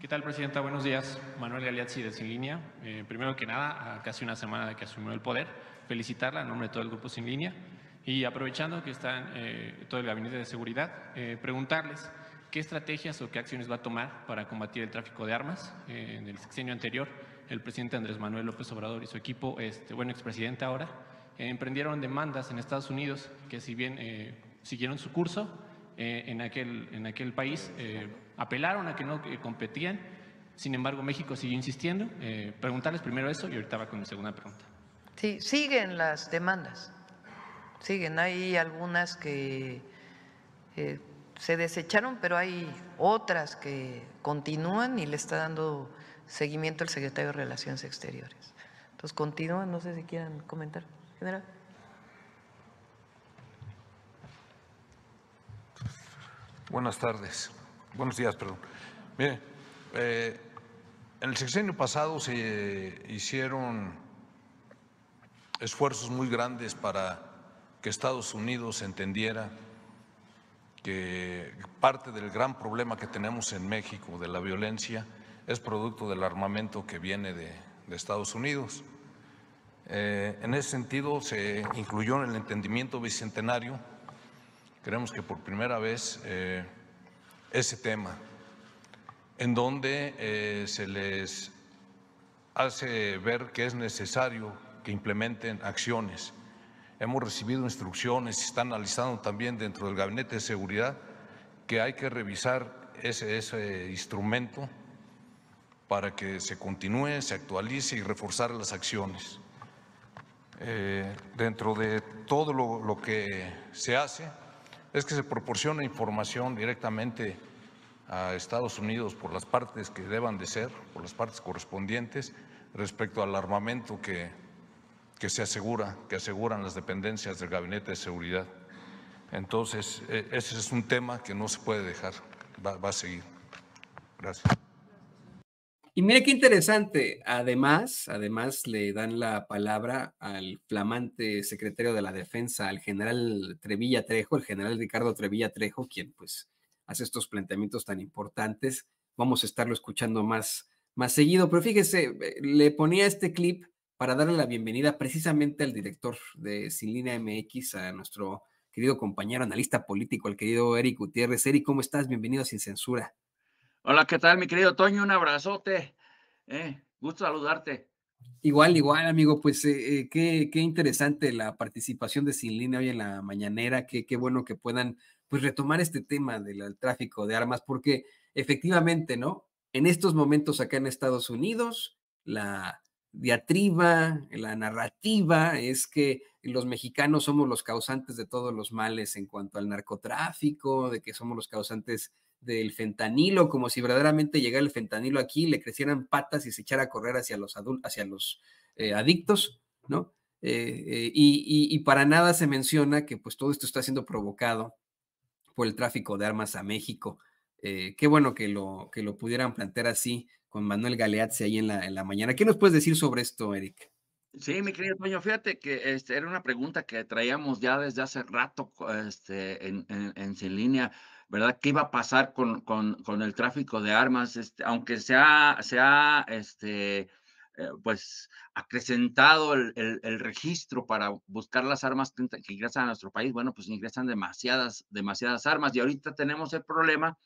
¿Qué tal, Presidenta? Buenos días. Manuel Galeazzi de Sin Línea. Eh, primero que nada, a casi una semana de que asumió el poder, felicitarla en nombre de todo el Grupo Sin Línea y aprovechando que está eh, todo el Gabinete de Seguridad, eh, preguntarles qué estrategias o qué acciones va a tomar para combatir el tráfico de armas. en el sexenio anterior, el presidente Andrés Manuel López Obrador y su equipo, este, bueno, expresidente ahora, emprendieron demandas en Estados Unidos que si bien siguieron su curso en, aquel, en aquel país apelaron a que no competían, sin embargo México siguió insistiendo. Eh, preguntarles primero eso y ahorita va con la segunda pregunta. Sí, siguen las demandas, siguen, hay algunas que eh, se desecharon, pero hay otras que continúan y le está dando seguimiento al secretario de Relaciones Exteriores. Entonces continúan, no sé si quieran comentar. General. Buenas tardes buenos días, perdón. Mire, eh, en el sexenio pasado se hicieron esfuerzos muy grandes para que Estados Unidos entendiera que parte del gran problema que tenemos en México de la violencia es producto del armamento que viene de, Estados Unidos. Eh, en ese sentido se incluyó en el entendimiento bicentenario, creemos que por primera vez eh, ese tema, en donde eh, se les hace ver que es necesario que implementen acciones. Hemos recibido instrucciones, se está analizando también dentro del Gabinete de Seguridad, que hay que revisar ese, instrumento para que se continúe, se actualice y reforzar las acciones. Eh, dentro de todo lo que se hace, es que se proporciona información directamente a Estados Unidos por las partes que deban de ser, por las partes correspondientes, respecto al armamento que, que se asegura, que aseguran las dependencias del Gabinete de Seguridad. Entonces, e, ese es un tema que no se puede dejar, va a seguir. Gracias. Y mire qué interesante. Además, además le dan la palabra al flamante secretario de la Defensa, al general Trevilla Trejo, el general Ricardo Trevilla Trejo, quien pues hace estos planteamientos tan importantes. Vamos a estarlo escuchando más, más seguido. Pero fíjese, eh, le ponía este clip para darle la bienvenida precisamente al director de Sin Línea MX, a nuestro querido compañero analista político, el querido Eric Gutiérrez. Eric, ¿cómo estás? Bienvenido a Sin Censura. Hola, ¿qué tal, mi querido Toño? Un abrazote. Eh, gusto saludarte. Igual, igual, amigo, pues eh, eh, qué, qué, interesante la participación de Sin Línea hoy en la mañanera, qué, qué bueno que puedan pues retomar este tema del tráfico de armas, porque efectivamente, ¿no? En estos momentos acá en Estados Unidos, la diatriba, la narrativa es que los mexicanos somos los causantes de todos los males en cuanto al narcotráfico, de que somos los causantes del fentanilo, como si verdaderamente llegara el fentanilo aquí, le crecieran patas y se echara a correr hacia los, hacia los eh, adictos, ¿no? Eh, eh, y, y, para nada se menciona que pues todo esto está siendo provocado por el tráfico de armas a México. qué bueno que lo, que lo pudieran plantear así con Manuel Galeazzi ahí en la, en la mañana. ¿Qué nos puedes decir sobre esto, Eric? Sí, mi querido Toño, fíjate que este, era una pregunta que traíamos ya desde hace rato este, en, en, en Sin Línea. ¿verdad? ¿Qué iba a pasar con, con, con el tráfico de armas? Este, aunque se ha, este, eh, pues acrecentado el, el, registro para buscar las armas que, ingresan a nuestro país, bueno, pues ingresan demasiadas, demasiadas armas y ahorita tenemos el problema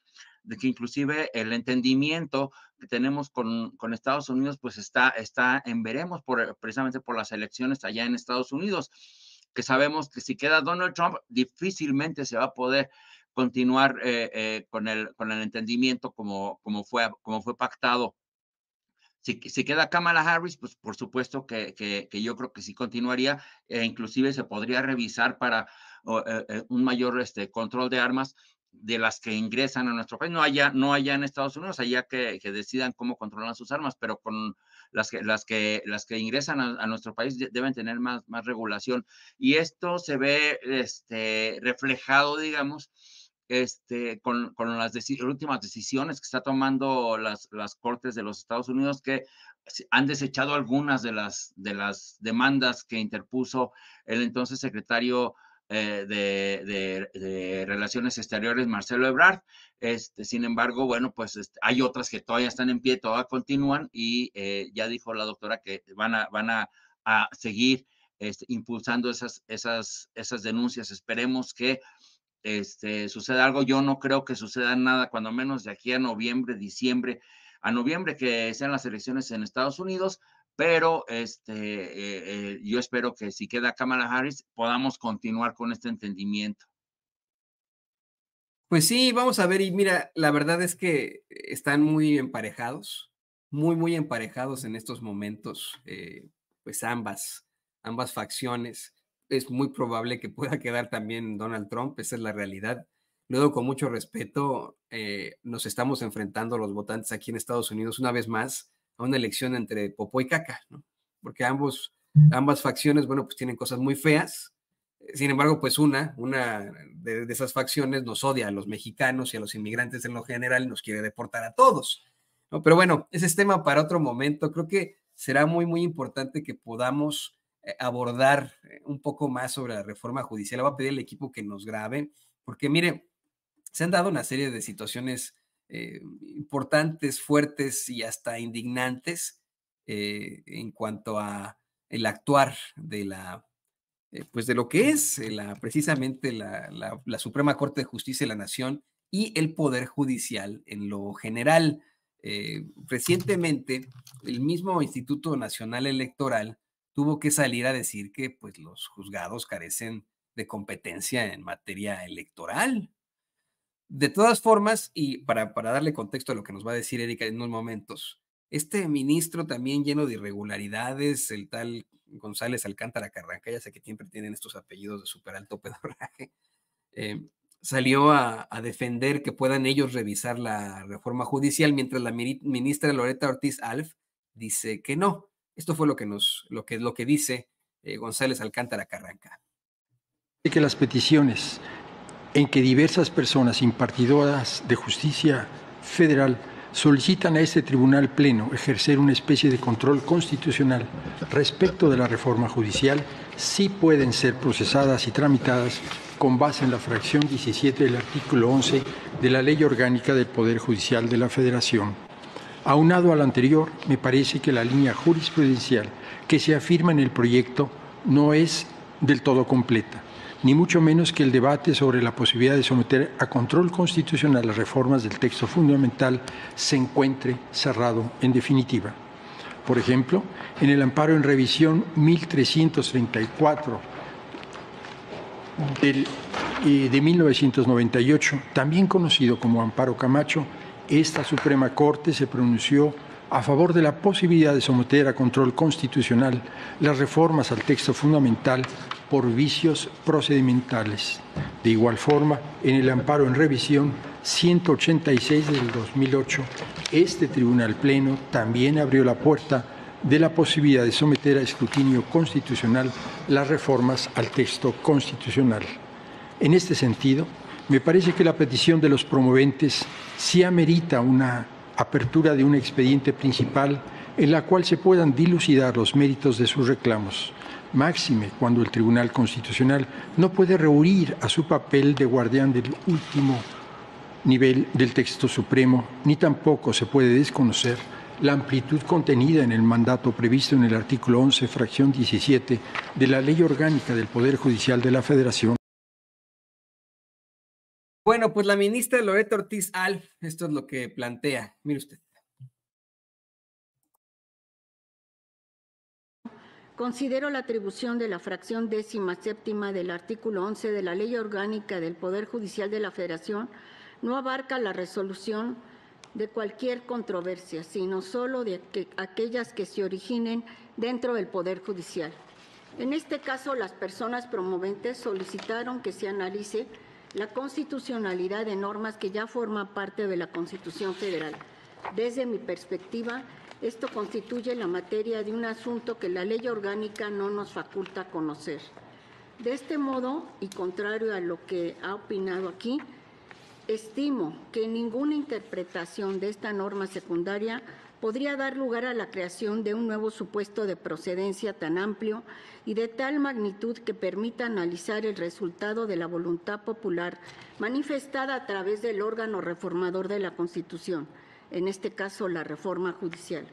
de que inclusive el entendimiento que tenemos con, con Estados Unidos, pues está, está en veremos por, precisamente por las elecciones allá en Estados Unidos, que sabemos que si queda Donald Trump, difícilmente se va a poder continuar eh, eh, con, el, con el entendimiento como, como, fue, como fue pactado. Si, si queda Kamala Harris, pues por supuesto que, que, yo creo que sí continuaría e inclusive se podría revisar para eh, un mayor este, control de armas de las que ingresan a nuestro país, no allá, no allá en Estados Unidos, allá que, que decidan cómo controlan sus armas, pero con las que, las que, las que ingresan a, nuestro país deben tener más, más regulación. Y esto se ve este, reflejado, digamos, este, con, las últimas decisiones que está tomando las, Cortes de los Estados Unidos, que han desechado algunas de las, de las demandas que interpuso el entonces secretario eh, de, Relaciones Exteriores, Marcelo Ebrard. Este, sin embargo, bueno, pues este, hay otras que todavía están en pie, todavía continúan y eh, ya dijo la doctora que van a, van a, seguir este, impulsando esas denuncias. Esperemos que este, suceda algo. Yo no creo que suceda nada, cuando menos de aquí a noviembre, diciembre, a noviembre que sean las elecciones en Estados Unidos, pero este, eh, eh, yo espero que si queda Kamala Harris podamos continuar con este entendimiento. Pues sí, vamos a ver y mira, la verdad es que están muy emparejados, muy, muy emparejados en estos momentos, eh, pues ambas, ambas facciones es muy probable que pueda quedar también Donald Trump, esa es la realidad. Luego, con mucho respeto, eh, nos estamos enfrentando los votantes aquí en Estados Unidos una vez más a una elección entre popó y Caca, ¿no? Porque ambos, ambas facciones, bueno, pues tienen cosas muy feas. Sin embargo, pues una, una de, esas facciones nos odia a los mexicanos y a los inmigrantes en lo general y nos quiere deportar a todos. ¿no? Pero bueno, ese es tema para otro momento. Creo que será muy, muy importante que podamos eh, abordar eh, un poco más sobre la reforma judicial. Le voy a pedir al equipo que nos grabe, porque mire, se han dado una serie de situaciones eh, importantes, fuertes y hasta indignantes en cuanto a el actuar de la, pues de lo que es la, precisamente la, Suprema Corte de Justicia de la Nación y el Poder Judicial en lo general. recientemente, el mismo Instituto Nacional Electoral tuvo que salir a decir que pues, los juzgados carecen de competencia en materia electoral. De todas formas, y para, darle contexto a lo que nos va a decir Erika en unos momentos, este ministro también lleno de irregularidades, el tal González Alcántara Carranca, ya sé que siempre tienen estos apellidos de super alto pedoraje, eh, salió a, a, defender que puedan ellos revisar la reforma judicial, mientras la ministra Loreta Ortiz Alf dice que no, esto fue lo que lo que, dice eh, González Alcántara Carranca. que las peticiones en que diversas personas impartidoras de justicia federal solicitan a este tribunal pleno ejercer una especie de control constitucional respecto de la reforma judicial sí pueden ser procesadas y tramitadas con base en la fracción 17 del artículo 11 de la Ley Orgánica del Poder Judicial de la Federación. Aunado al anterior, me parece que la línea jurisprudencial que se afirma en el proyecto no es del todo completa, ni mucho menos que el debate sobre la posibilidad de someter a control constitucional las reformas del texto fundamental se encuentre cerrado en definitiva. Por ejemplo, en el amparo en revisión 1334 eh, de 1998, también conocido como amparo Camacho, esta Suprema Corte se pronunció a favor de la posibilidad de someter a control constitucional las reformas al texto fundamental por vicios procedimentales. De igual forma, en el amparo en revisión 186 del 2008, este Tribunal Pleno también abrió la puerta de la posibilidad de someter a escrutinio constitucional las reformas al texto constitucional. En este sentido, me parece que la petición de los promoventes sí amerita una apertura de un expediente principal en la cual se puedan dilucidar los méritos de sus reclamos, máxime cuando el Tribunal Constitucional no puede rehuir a su papel de guardián del último nivel del texto supremo, ni tampoco se puede desconocer la amplitud contenida en el mandato previsto en el artículo 11, fracción 17 de la Ley Orgánica del Poder Judicial de la Federación. Bueno, pues la ministra Loreta Ortiz Alf, esto es lo que plantea. Mire usted. Considero la atribución de la fracción décima séptima del artículo 11 de la Ley Orgánica del Poder Judicial de la Federación no abarca la resolución de cualquier controversia, sino solo de aquellas que se originen dentro del Poder Judicial. En este caso, las personas promoventes solicitaron que se analice la constitucionalidad de normas que ya forman parte de la Constitución Federal. Desde mi perspectiva, esto constituye la materia de un asunto que la ley orgánica no nos faculta conocer. De este modo, y contrario a lo que ha opinado aquí, estimo que ninguna interpretación de esta norma secundaria podría dar lugar a la creación de un nuevo supuesto de procedencia tan amplio y de tal magnitud que permita analizar el resultado de la voluntad popular manifestada a través del órgano reformador de la Constitución, en este caso la reforma judicial.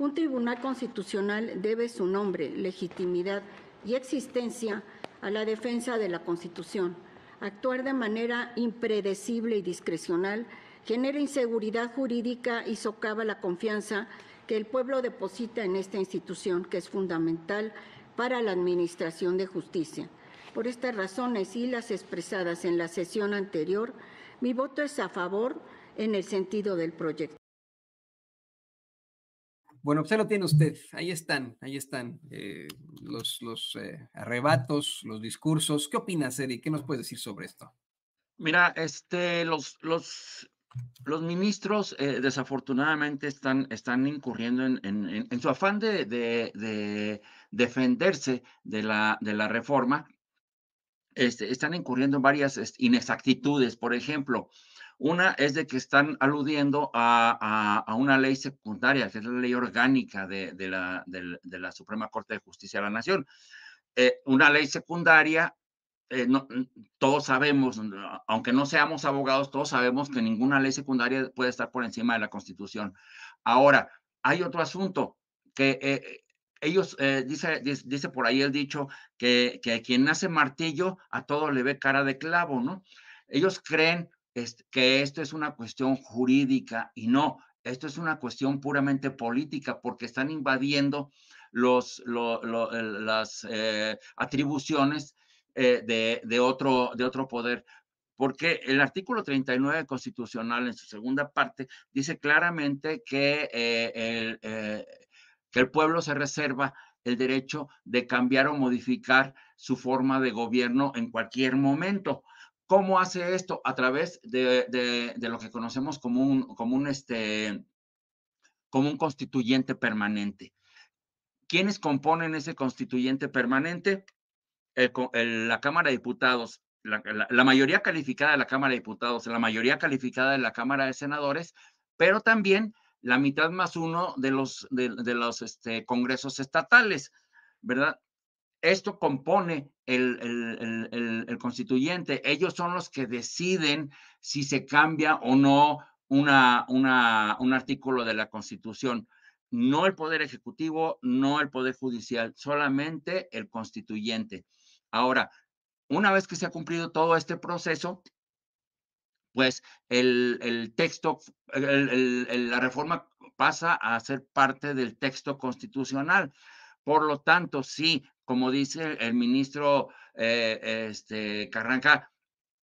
Un tribunal constitucional debe su nombre, legitimidad y existencia a la defensa de la Constitución, actuar de manera impredecible y discrecional genera inseguridad jurídica y socava la confianza que el pueblo deposita en esta institución, que es fundamental para la Administración de Justicia. Por estas razones y las expresadas en la sesión anterior, mi voto es a favor en el sentido del proyecto. Bueno, pues lo tiene usted. Ahí están, ahí están eh, los, eh, arrebatos, los discursos. ¿Qué opinas, Eric? ¿Qué nos puede decir sobre esto? Mira, este, los, los los ministros eh, desafortunadamente están, están incurriendo en, su afán de, defenderse de la, de la reforma, este, están incurriendo en varias este, inexactitudes. Por ejemplo, una es de que están aludiendo a, una ley secundaria, que es la ley orgánica de, de la, Suprema Corte de Justicia de la Nación. Eh, una ley secundaria eh, mm, todos sabemos, mm, aunque no seamos abogados, todos sabemos que ninguna ley secundaria puede estar por encima de la Constitución. Ahora, hay otro asunto que eh, eh, ellos, dice, dice, por ahí el dicho, que, que quien hace martillo a todo le ve cara de clavo, ¿no? Ellos creen este, que esto es una cuestión jurídica y no, esto es una cuestión puramente política porque están invadiendo los, las atribuciones eh, de, otro, de otro poder. Porque el artículo 39 constitucional en su segunda parte dice claramente que, eh, el, eh, que el pueblo se reserva el derecho de cambiar o modificar su forma de gobierno en cualquier momento. ¿Cómo hace esto? A través de, lo que conocemos como un, como un, este, como un constituyente permanente. ¿Quiénes componen ese constituyente permanente? la Cámara de Diputados, la, mayoría calificada de la Cámara de Diputados, la mayoría calificada de la Cámara de Senadores, pero también la mitad más uno de los, de, los este, congresos estatales, ¿verdad? Esto compone el, constituyente. Ellos son los que deciden si se cambia o no una, una, un artículo de la Constitución. No el Poder Ejecutivo, no el Poder Judicial, solamente el constituyente. Ahora, una vez que se ha cumplido todo este proceso, pues el, texto, la reforma pasa a ser parte del texto constitucional. Por lo tanto, sí, como dice el ministro eh, este, Carranca,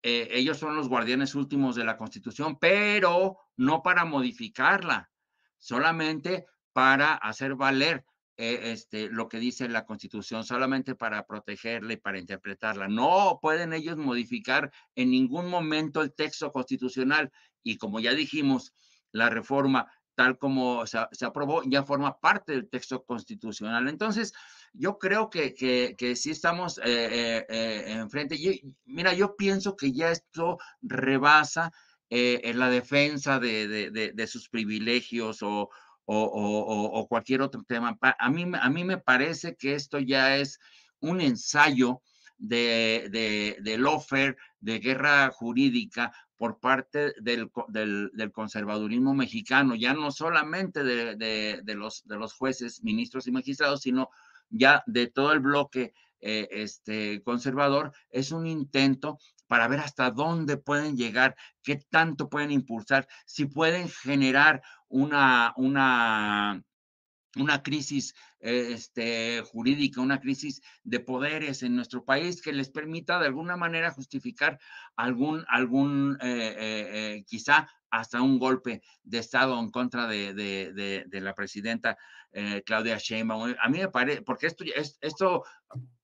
eh, ellos son los guardianes últimos de la Constitución, pero no para modificarla, solamente para hacer valer e, este, lo que dice la Constitución, solamente para protegerla y para interpretarla. No pueden ellos modificar en ningún momento el texto constitucional y como ya dijimos, la reforma tal como se, aprobó ya forma parte del texto constitucional. Entonces, yo creo que, que, sí estamos eh, eh, eh, enfrente. mira, yo pienso que ya esto rebasa en la defensa de, de sus privilegios o, o, cualquier otro tema. A mí, a mí me parece que esto ya es un ensayo de, de, del offer de guerra jurídica por parte del, del conservadurismo mexicano, ya no solamente de, los, de los jueces, ministros y magistrados, sino ya de todo el bloque eh, este, conservador, es un intento para ver hasta dónde pueden llegar, qué tanto pueden impulsar, si pueden generar una, una, una crisis eh, este, jurídica, una crisis de poderes en nuestro país que les permita de alguna manera justificar algún, algún eh, quizá hasta un golpe de Estado en contra de, la presidenta eh, Claudia Sheinbaum. A mí me parece, porque esto, esto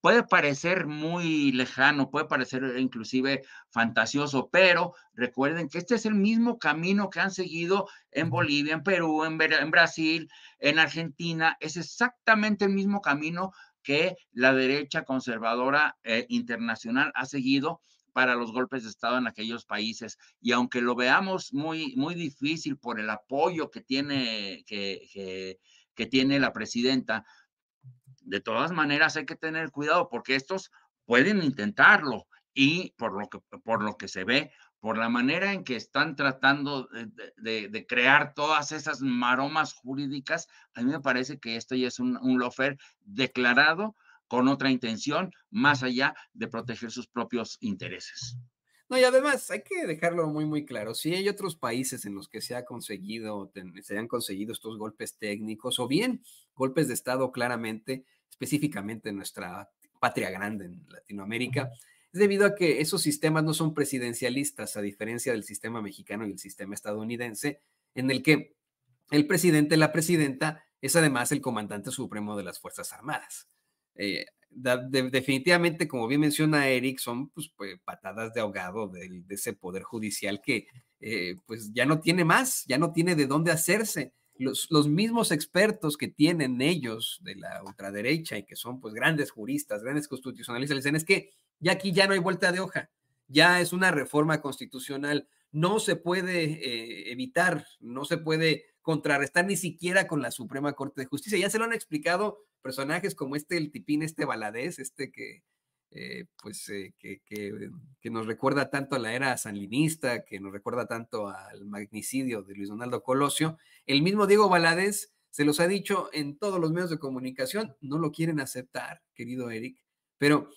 puede parecer muy lejano, puede parecer eh, inclusive fantasioso, pero recuerden que este es el mismo camino que han seguido en Bolivia, en Perú, en, en Brasil, en Argentina, es exactamente el mismo camino que la derecha conservadora eh, internacional ha seguido para los golpes de Estado en aquellos países. Y aunque lo veamos muy, muy difícil por el apoyo que tiene, que, que, tiene la presidenta, de todas maneras hay que tener cuidado porque estos pueden intentarlo y por lo que, por lo que se ve, por la manera en que están tratando de, crear todas esas maromas jurídicas, a mí me parece que esto ya es un, lofer declarado con otra intención, más allá de proteger sus propios intereses. No, y además hay que dejarlo muy, muy claro. Si hay otros países en los que se ha conseguido, se han conseguido estos golpes técnicos o bien golpes de Estado claramente, específicamente en nuestra patria grande, en Latinoamérica, debido a que esos sistemas no son presidencialistas, a diferencia del sistema mexicano y el sistema estadounidense, en el que el presidente, la presidenta, es además el comandante supremo de las Fuerzas Armadas. Eh, definitivamente, como bien menciona Eric, son pues, pues, patadas de ahogado de, ese poder judicial que eh, pues ya no tiene más, ya no tiene de dónde hacerse. Los, los, mismos expertos que tienen ellos de la ultraderecha y que son pues grandes juristas, grandes constitucionalistas, dicen es que y aquí ya no hay vuelta de hoja, ya es una reforma constitucional. No se puede eh, evitar, no se puede contrarrestar ni siquiera con la Suprema Corte de Justicia. Ya se lo han explicado personajes como este, el tipín, este baladés, este que, eh, pues, eh, que, nos recuerda tanto a la era sanlinista, que nos recuerda tanto al magnicidio de Luis Donaldo Colosio. El mismo Diego Baladés se los ha dicho en todos los medios de comunicación, no lo quieren aceptar, querido Eric, pero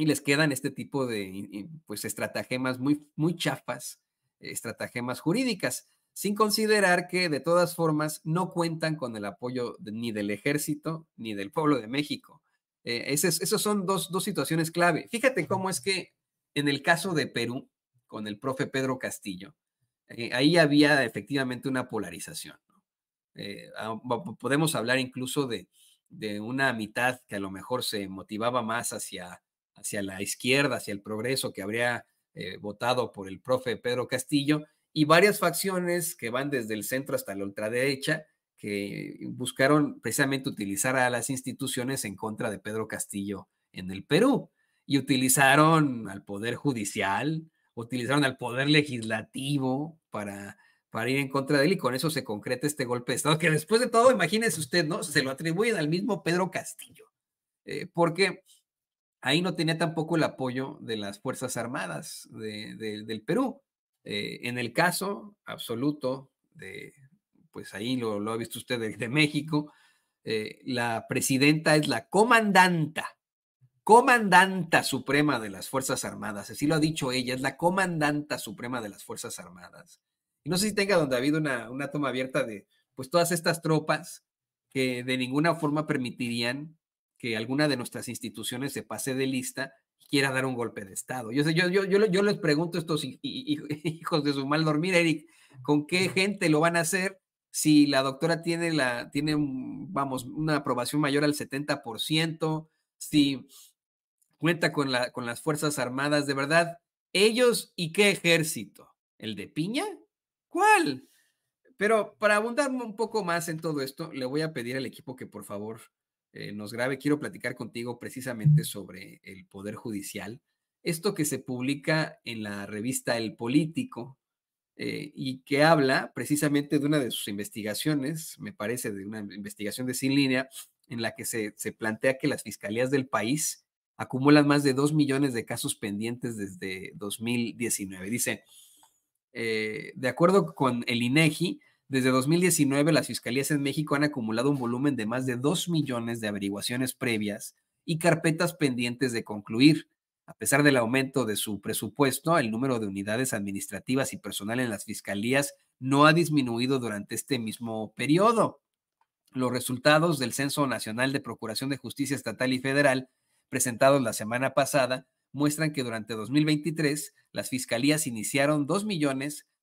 y les quedan este tipo de pues, estratagemas muy, muy chafas, estratagemas jurídicas, sin considerar que de todas formas no cuentan con el apoyo ni del ejército ni del pueblo de México. Eh, esas, son dos, situaciones clave. Fíjate cómo es que en el caso de Perú, con el profe Pedro Castillo, eh, ahí había efectivamente una polarización. Eh, ah, podemos hablar incluso de, de una mitad que a lo mejor se motivaba más hacia hacia la izquierda, hacia el progreso, que habría eh, votado por el profe Pedro Castillo, y varias facciones que van desde el centro hasta la ultraderecha, que buscaron precisamente utilizar a las instituciones en contra de Pedro Castillo en el Perú. Y utilizaron al Poder Judicial, utilizaron al Poder Legislativo para, para ir en contra de él y con eso se concreta este golpe de Estado, que después de todo, imagínese usted, ¿no? Se lo atribuyen al mismo Pedro Castillo. Eh, porque ahí no tenía tampoco el apoyo de las Fuerzas Armadas de, del Perú. Eh, en el caso absoluto de, pues ahí lo, ha visto usted de, México, eh, la presidenta es la comandanta, comandanta suprema de las Fuerzas Armadas, así lo ha dicho ella, es la comandanta suprema de las Fuerzas Armadas. Y no sé si tenga donde ha habido una, una toma abierta de, pues todas estas tropas que de ninguna forma permitirían que alguna de nuestras instituciones se pase de lista y quiera dar un golpe de Estado. Yo, yo, les pregunto a estos hijos de su mal dormir, Eric, ¿con qué gente lo van a hacer si la doctora tiene, la, tiene vamos, una aprobación mayor al 70%, si cuenta con, con las Fuerzas Armadas, de verdad, ellos y qué ejército? ¿El de Piña? ¿Cuál? Pero para abundar un poco más en todo esto, le voy a pedir al equipo que por favor eh, nos grabe, quiero platicar contigo precisamente sobre el Poder Judicial. Esto que se publica en la revista El Político eh, y que habla precisamente de una de sus investigaciones, me parece de una investigación de Sin Línea, en la que se, plantea que las fiscalías del país acumulan más de dos millones de casos pendientes desde 2019. Dice, eh, de acuerdo con el INEGI, desde 2019, las fiscalías en México han acumulado un volumen de más de 2 millones de averiguaciones previas y carpetas pendientes de concluir. A pesar del aumento de su presupuesto, el número de unidades administrativas y personal en las fiscalías no ha disminuido durante este mismo periodo. Los resultados del Censo Nacional de Procuración de Justicia Estatal y Federal, presentados la semana pasada, muestran que durante 2023 las fiscalías iniciaron 2 millones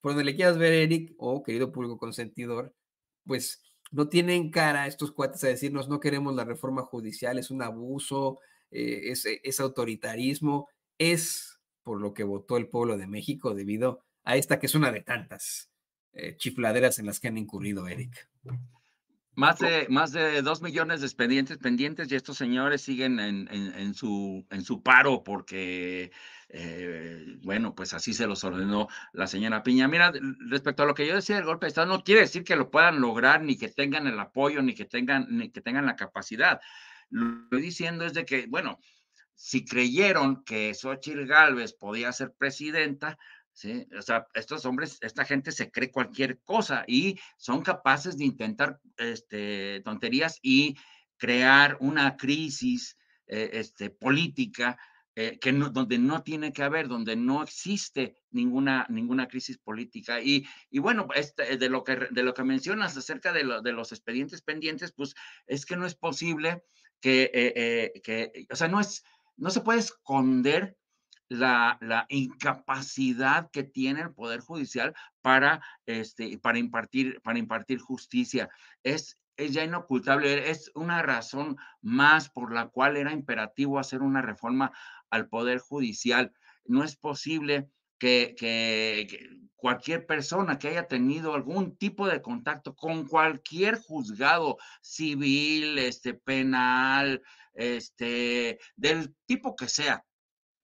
por donde le quieras ver, Eric, o querido público consentidor, pues no tienen cara estos cuates a decirnos no queremos la reforma judicial, es un abuso, eh, eh, es, autoritarismo, es por lo que votó el pueblo de México debido a esta que es una de tantas eh, chifladeras en las que han incurrido, Eric. Más de, más de dos millones de expedientes pendientes y estos señores siguen en, su, en su paro porque, eh, bueno, pues así se los ordenó la señora Piña. Mira, respecto a lo que yo decía el golpe de Estado, no quiere decir que lo puedan lograr, ni que tengan el apoyo, ni que tengan, ni que tengan la capacidad. Lo que estoy diciendo es de que, bueno, si creyeron que Xochitl Gálvez podía ser presidenta, o sea, estos hombres, esta gente se cree cualquier cosa y son capaces de intentar este, tonterías y crear una crisis eh, este, política eh, que no, donde no tiene que haber, donde no existe ninguna, ninguna crisis política. Y, y bueno, este, de, lo que, de lo que mencionas acerca de, los expedientes pendientes, pues es que no es posible que, eh, o sea, no es... No se puede esconder la, incapacidad que tiene el Poder Judicial para, este, para, impartir, para impartir justicia. Es, ya inocultable, e-, es una razón más por la cual era imperativo hacer una reforma al Poder Judicial. No es posible que, cualquier persona que haya tenido algún tipo de contacto con cualquier juzgado civil, este, penal, este, del tipo que sea,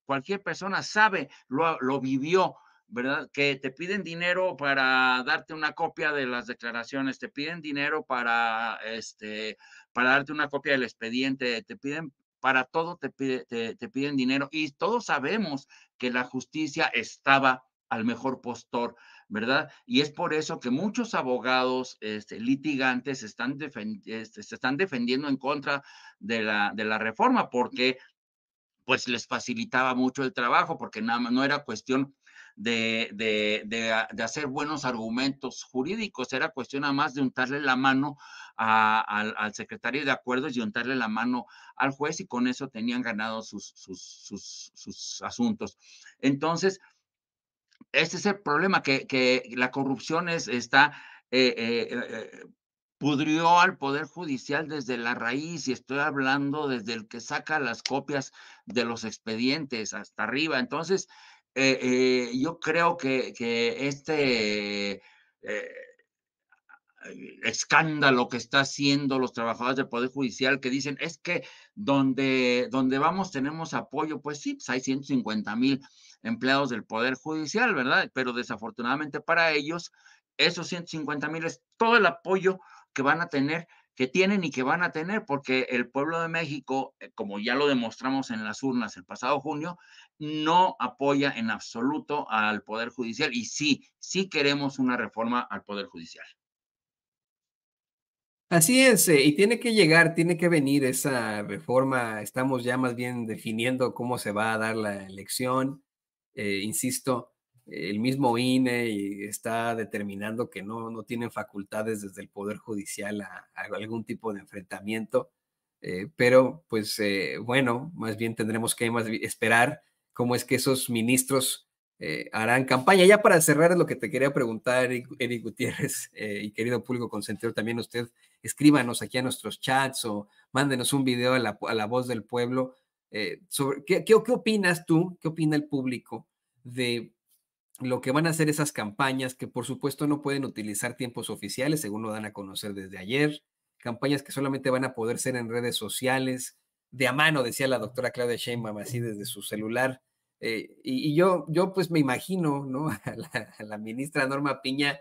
cualquier persona sabe, lo, lo vivió, ¿verdad? Que te piden dinero para darte una copia de las declaraciones, te piden dinero para, este, para darte una copia del expediente, te piden para todo, te, pide, te, piden dinero y todos sabemos que la justicia estaba al mejor postor, ¿verdad? Y es por eso que muchos abogados este, litigantes están este, se están defendiendo en contra de la, de la reforma, mm. porque pues les facilitaba mucho el trabajo, porque nada no era cuestión ah, de, hacer buenos argumentos jurídicos, era cuestión nada más de untarle la mano al secretario de acuerdos y untarle la mano al juez y con eso tenían ganado sus, asuntos. Entonces, este es el problema, que, la corrupción es, está eh, eh, eh, pudrió al Poder Judicial desde la raíz y estoy hablando desde el que saca las copias de los expedientes hasta arriba. Entonces, eh, eh, yo creo que, este eh, escándalo que está haciendo los trabajadores del Poder Judicial que dicen es que donde, donde vamos tenemos apoyo, pues sí, pues hay 150 mil empleados del Poder Judicial, ¿verdad? Pero desafortunadamente para ellos, esos 150 mil es todo el apoyo que van a tener, que tienen y que van a tener, porque el pueblo de México, eh, como ya lo demostramos en las urnas el pasado junio, no apoya en absoluto al Poder Judicial y sí, sí queremos una reforma al Poder Judicial. Así es, eh, y tiene que llegar, tiene que venir esa reforma. Estamos ya más bien definiendo cómo se va a dar la elección. Eh, insisto, el mismo INE está determinando que no, no tienen facultades desde el Poder Judicial a, algún tipo de enfrentamiento. Eh, pero, pues, eh, bueno, más bien tendremos que más esperar cómo es que esos ministros eh, harán campaña. Ya para cerrar lo que te quería preguntar, Eric Gutiérrez y querido público consentido, también usted escríbanos aquí a nuestros chats o mándenos un video a la, voz del pueblo. sobre, ¿qué, qué, qué opinas tú? ¿Qué opina el público de lo que van a hacer esas campañas, que por supuesto no pueden utilizar tiempos oficiales, según lo dan a conocer desde ayer, campañas que solamente van a poder ser en redes sociales, de a mano, decía la doctora Claudia Sheinbaum, así desde su celular. Eh, y, yo, yo pues me imagino, ¿no? A la, ministra Norma Piña,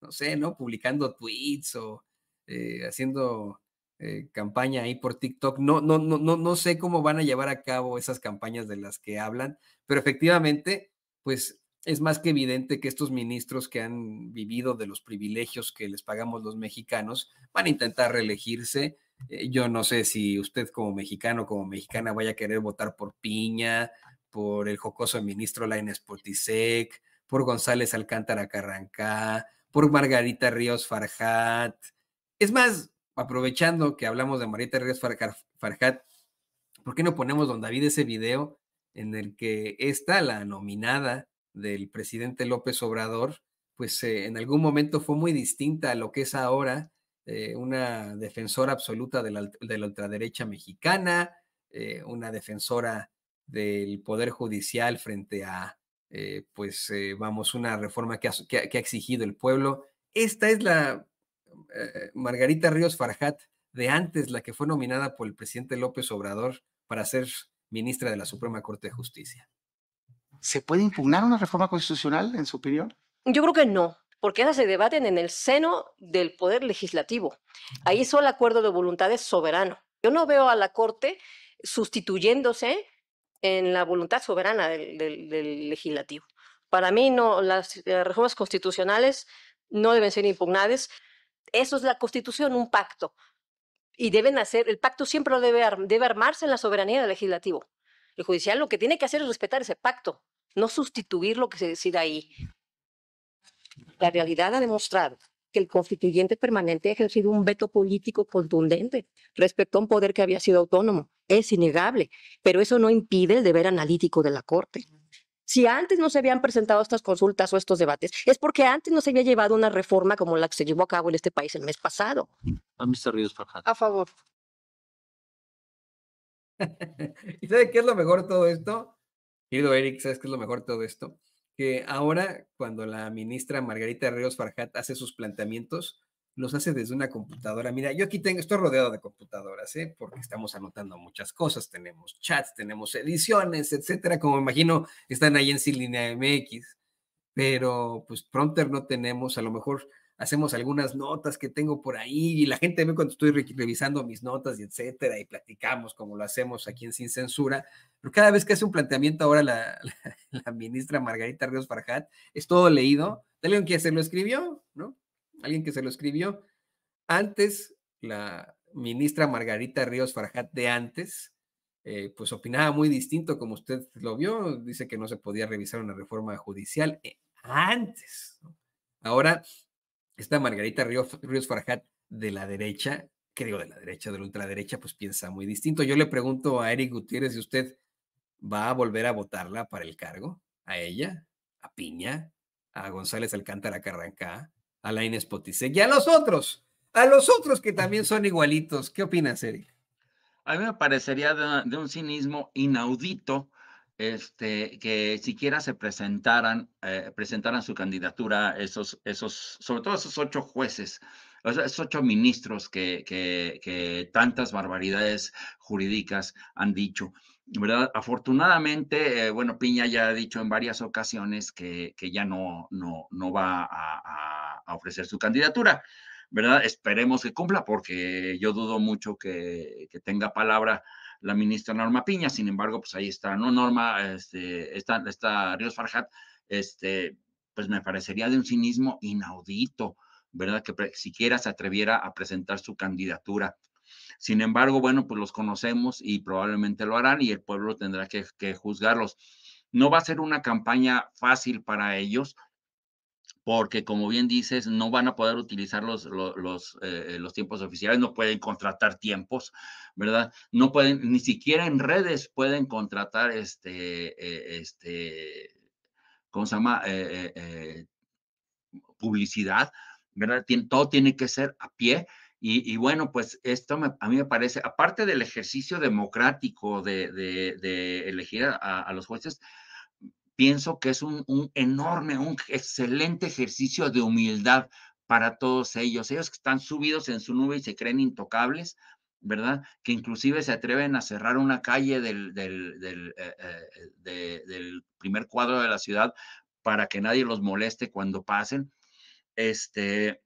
no sé, ¿no? Publicando tweets o eh, haciendo eh, campaña ahí por TikTok. No, no, no, no, no sé cómo van a llevar a cabo esas campañas de las que hablan, pero efectivamente, pues es más que evidente que estos ministros que han vivido de los privilegios que les pagamos los mexicanos van a intentar reelegirse. Eh, yo no sé si usted como mexicano, como mexicana, vaya a querer votar por Piña, por el jocoso ministro Laines Potisek por González Alcántara Carrancá, por Margarita Ríos Farjat. Es más, aprovechando que hablamos de Margarita Ríos Farjat, ¿por qué no ponemos, don David, ese video en el que está la nominada del presidente López Obrador, pues eh, en algún momento fue muy distinta a lo que es ahora, eh, una defensora absoluta de la, ultraderecha mexicana, eh, una defensora del Poder Judicial frente a, pues, vamos, una reforma que ha, que, que ha, exigido el pueblo. Esta es la Margarita Ríos Farjat de antes, la que fue nominada por el presidente López Obrador para ser ministra de la Suprema Corte de Justicia. ¿Se puede impugnar una reforma constitucional, en su opinión? Yo creo que no, porque esas se debaten en el seno del Poder Legislativo. Ahí solo acuerdo de voluntades soberano. Yo no veo a la Corte sustituyéndose en la voluntad soberana del, legislativo. Para mí, no, las, reformas constitucionales no deben ser impugnadas. Eso es la Constitución, un pacto. Y deben hacer, el pacto siempre debe, debe armarse en la soberanía del legislativo. El judicial lo que tiene que hacer es respetar ese pacto, no sustituir lo que se decida ahí. La realidad ha demostrado que el constituyente permanente ha ejercido un veto político contundente respecto a un poder que había sido autónomo. Es innegable, pero eso no impide el deber analítico de la Corte. Si antes no se habían presentado estas consultas o estos debates, es porque antes no se había llevado una reforma como la que se llevó a cabo en este país el mes pasado. A, a favor. ¿Y sabe qué es lo mejor de todo esto? Querido Eric, ¿sabes qué es lo mejor de todo esto? Que ahora, cuando la ministra Margarita Ríos Farhat hace sus planteamientos, los hace desde una computadora. Mira, yo aquí tengo, estoy rodeado de computadoras, ¿eh? porque estamos anotando muchas cosas, tenemos chats, tenemos ediciones, etcétera, como imagino están ahí en Línea MX, pero pues prompter no tenemos, a lo mejor hacemos algunas notas que tengo por ahí y la gente ve cuando estoy revisando mis notas y etcétera y platicamos como lo hacemos aquí en Sin Censura. Pero cada vez que hace un planteamiento ahora la, ministra Margarita Ríos Farjat, es todo leído alguien que se lo escribió, ¿no? Alguien que se lo escribió. Antes, la ministra Margarita Ríos Farjat de antes, eh, pues opinaba muy distinto como usted lo vio, dice que no se podía revisar una reforma judicial eh, antes. Ahora esta Margarita Ríos, Ríos de la derecha, creo de la derecha, de la ultraderecha, pues piensa muy distinto. Yo le pregunto a Eric Gutiérrez si usted va a volver a votarla para el cargo, a ella, a Piña, a González Alcántara Carranca, a la Inés Potisek y a los otros, a los otros que también son igualitos. ¿Qué opinas, Eric? A mí me parecería de un cinismo inaudito este, que siquiera se presentaran, eh, presentaran su candidatura esos, esos, sobre todo esos ocho jueces, esos ocho ministros que, tantas barbaridades jurídicas han dicho. ¿verdad? Afortunadamente, eh, bueno, Piña ya ha dicho en varias ocasiones que, ya no, no, no va a, ofrecer su candidatura, ¿verdad? Esperemos que cumpla porque yo dudo mucho que, que tenga palabra la ministra Norma Piña. Sin embargo, pues ahí está, ¿no? Norma, este, está, Ríos Farhat, este, pues me parecería de un cinismo inaudito, ¿verdad? Que siquiera se atreviera a presentar su candidatura. Sin embargo, bueno, pues los conocemos y probablemente lo harán y el pueblo tendrá que, que juzgarlos. No va a ser una campaña fácil para ellos, porque como bien dices, no van a poder utilizar los, eh, los, tiempos oficiales, no pueden contratar tiempos, ¿verdad? No pueden, ni siquiera en redes pueden contratar este, eh, este, ¿cómo se llama? Eh, publicidad, ¿verdad? todo tiene que ser a pie. Y, bueno, pues esto a mí me parece, aparte del ejercicio democrático de, elegir a los jueces, pienso que es un, enorme, un excelente ejercicio de humildad para todos ellos. Ellos que están subidos en su nube y se creen intocables, ¿verdad? Que inclusive se atreven a cerrar una calle del, eh, eh, primer cuadro de la ciudad para que nadie los moleste cuando pasen. Este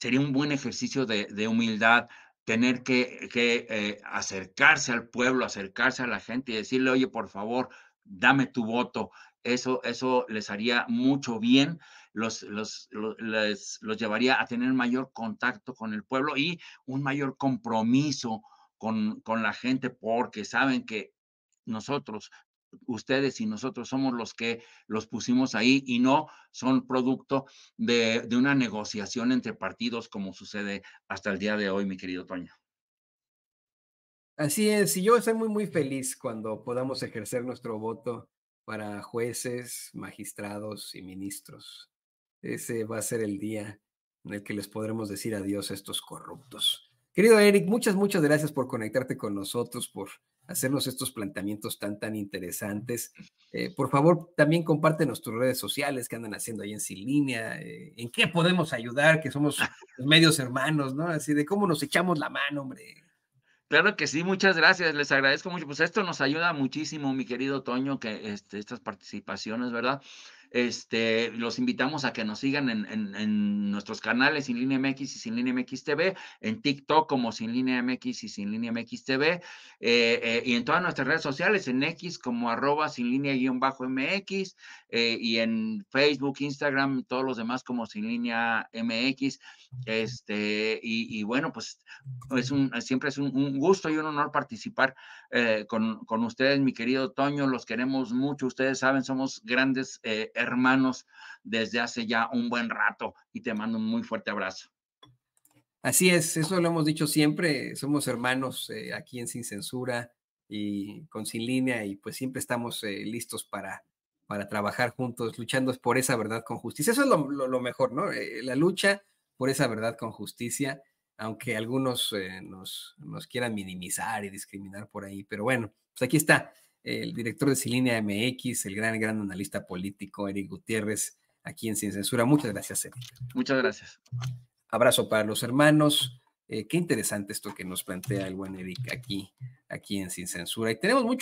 sería un buen ejercicio de, humildad tener que, eh, acercarse al pueblo, acercarse a la gente y decirle, oye, por favor, dame tu voto. Eso, eso les haría mucho bien, los, los, los, los llevaría a tener mayor contacto con el pueblo y un mayor compromiso con, con la gente, porque saben que nosotros, ustedes y nosotros somos los que los pusimos ahí y no son producto de, de, una negociación entre partidos como sucede hasta el día de hoy, mi querido Toño. Así es, y yo estoy muy, muy feliz cuando podamos ejercer nuestro voto para jueces, magistrados y ministros. Ese va a ser el día en el que les podremos decir adiós a estos corruptos. Querido Eric, muchas, muchas gracias por conectarte con nosotros, por hacernos estos planteamientos tan, tan interesantes. Eh, por favor, también compártenos nuestras redes sociales que andan haciendo ahí en Sin Línea, eh, en qué podemos ayudar, que somos medios hermanos, ¿no? Así de cómo nos echamos la mano, hombre. Claro que sí, muchas gracias, les agradezco mucho. Pues esto nos ayuda muchísimo, mi querido Toño, que este, estas participaciones, ¿verdad? Este, los invitamos a que nos sigan en, nuestros canales Sin Línea MX y Sin Línea MX TV, en TikTok como Sin Línea MX y Sin Línea MX TV, eh, eh, y en todas nuestras redes sociales, en X como arroba sin línea guión bajo MX, eh, y en Facebook, Instagram, todos los demás como Sin Línea MX. Este, y, bueno, pues es un, siempre es un, gusto y un honor participar con, ustedes, mi querido Toño, los queremos mucho, ustedes saben, somos grandes eh, hermanos desde hace ya un buen rato y te mando un muy fuerte abrazo. Así es, eso lo hemos dicho siempre, somos hermanos eh, aquí en Sin Censura y con Sin Línea y pues siempre estamos eh, listos para, para trabajar juntos, luchando por esa verdad con justicia. Eso es lo, mejor, ¿no? Eh, la lucha por esa verdad con justicia, aunque algunos nos, nos quieran minimizar y discriminar por ahí, pero bueno, pues aquí está el director de Cilínea MX, el gran, gran analista político, Eric Gutiérrez, aquí en Sin Censura. Muchas gracias, Eric. Muchas gracias. Abrazo para los hermanos. Eh, qué interesante esto que nos plantea el buen Eric aquí, aquí en Sin Censura. Y tenemos mucho.